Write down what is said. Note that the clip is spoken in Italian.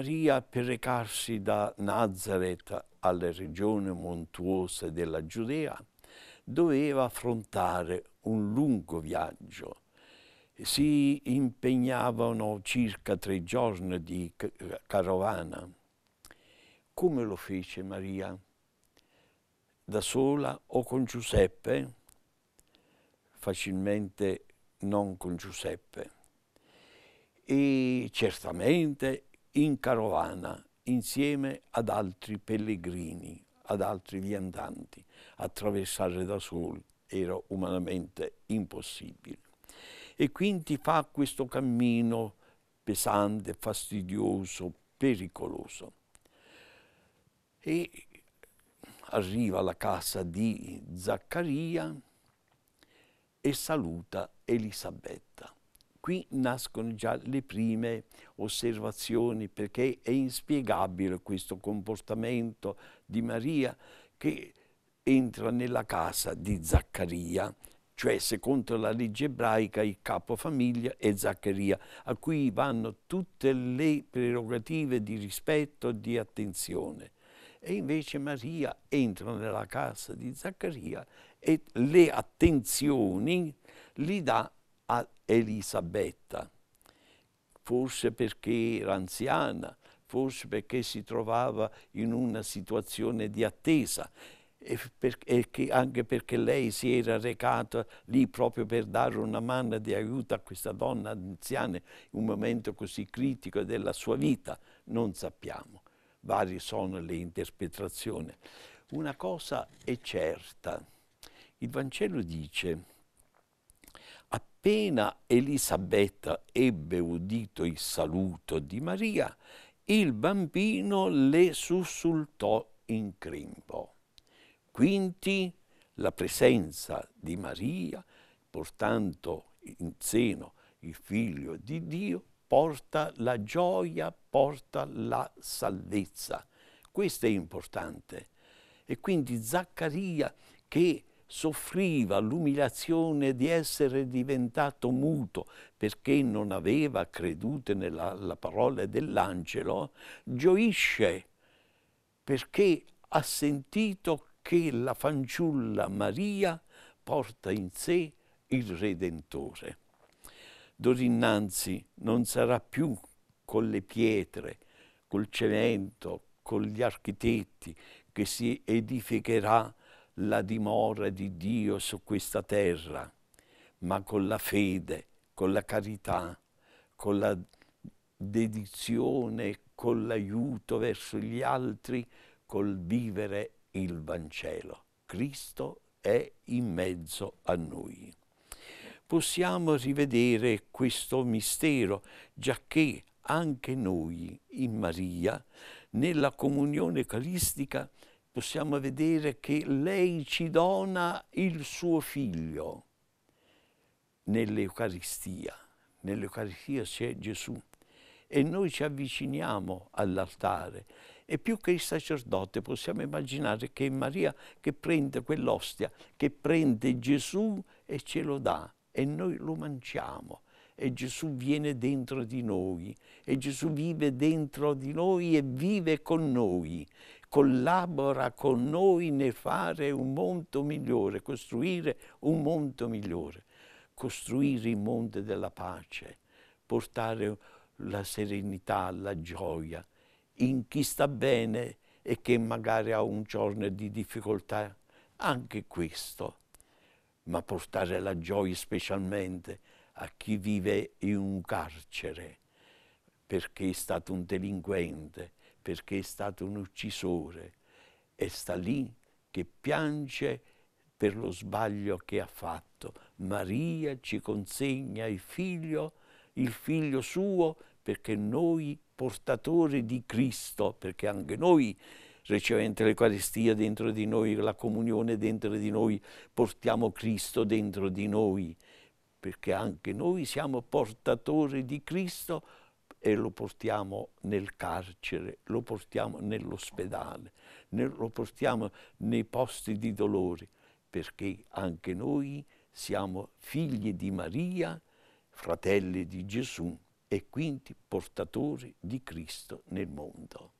Maria per recarsi da Nazareth alle regioni montuose della Giudea, doveva affrontare un lungo viaggio. Si impegnavano circa tre giorni di carovana. Come lo fece Maria? Da sola o con Giuseppe? Facilmente non con Giuseppe. E certamente in carovana insieme ad altri pellegrini, ad altri viandanti. Attraversare da soli era umanamente impossibile. E quindi fa questo cammino pesante, fastidioso, pericoloso. E arriva alla casa di Zaccaria e saluta Elisabetta. Qui nascono già le prime osservazioni perché è inspiegabile questo comportamento di Maria che entra nella casa di Zaccaria, cioè secondo la legge ebraica il capofamiglia è Zaccaria, a cui vanno tutte le prerogative di rispetto e di attenzione. E invece Maria entra nella casa di Zaccaria e le attenzioni li dà a Elisabetta, forse perché era anziana, forse perché si trovava in una situazione di attesa e, per, e anche perché lei si era recata lì proprio per dare una mano di aiuto a questa donna anziana in un momento così critico della sua vita, non sappiamo. Varie sono le interpretazioni. Una cosa è certa, il Vangelo dice Appena Elisabetta ebbe udito il saluto di Maria, il bambino le sussultò in crimbo. Quindi la presenza di Maria, portando in seno il figlio di Dio, porta la gioia, porta la salvezza. Questo è importante. E quindi Zaccaria che soffriva l'umiliazione di essere diventato muto perché non aveva creduto nella parola dell'angelo, gioisce perché ha sentito che la fanciulla Maria porta in sé il Redentore. Dorinnanzi non sarà più con le pietre, col cemento, con gli architetti che si edificherà la dimora di Dio su questa terra, ma con la fede, con la carità, con la dedizione, con l'aiuto verso gli altri, col vivere il Vangelo. Cristo è in mezzo a noi. Possiamo rivedere questo mistero, giacché anche noi in Maria, nella comunione calistica, possiamo vedere che lei ci dona il suo figlio nell'Eucaristia. Nell'Eucaristia c'è Gesù e noi ci avviciniamo all'altare e più che il sacerdote possiamo immaginare che è Maria che prende quell'ostia, che prende Gesù e ce lo dà e noi lo mangiamo e Gesù viene dentro di noi e Gesù vive dentro di noi e vive con noi collabora con noi nel fare un mondo migliore, costruire un mondo migliore, costruire il mondo della pace, portare la serenità, la gioia in chi sta bene e che magari ha un giorno di difficoltà, anche questo, ma portare la gioia specialmente a chi vive in un carcere perché è stato un delinquente, perché è stato un uccisore e sta lì che piange per lo sbaglio che ha fatto. Maria ci consegna il figlio, il figlio suo, perché noi portatori di Cristo, perché anche noi ricevente l'Eucaristia dentro di noi, la comunione dentro di noi, portiamo Cristo dentro di noi, perché anche noi siamo portatori di Cristo e lo portiamo nel carcere, lo portiamo nell'ospedale, lo portiamo nei posti di dolore, perché anche noi siamo figli di Maria, fratelli di Gesù e quindi portatori di Cristo nel mondo.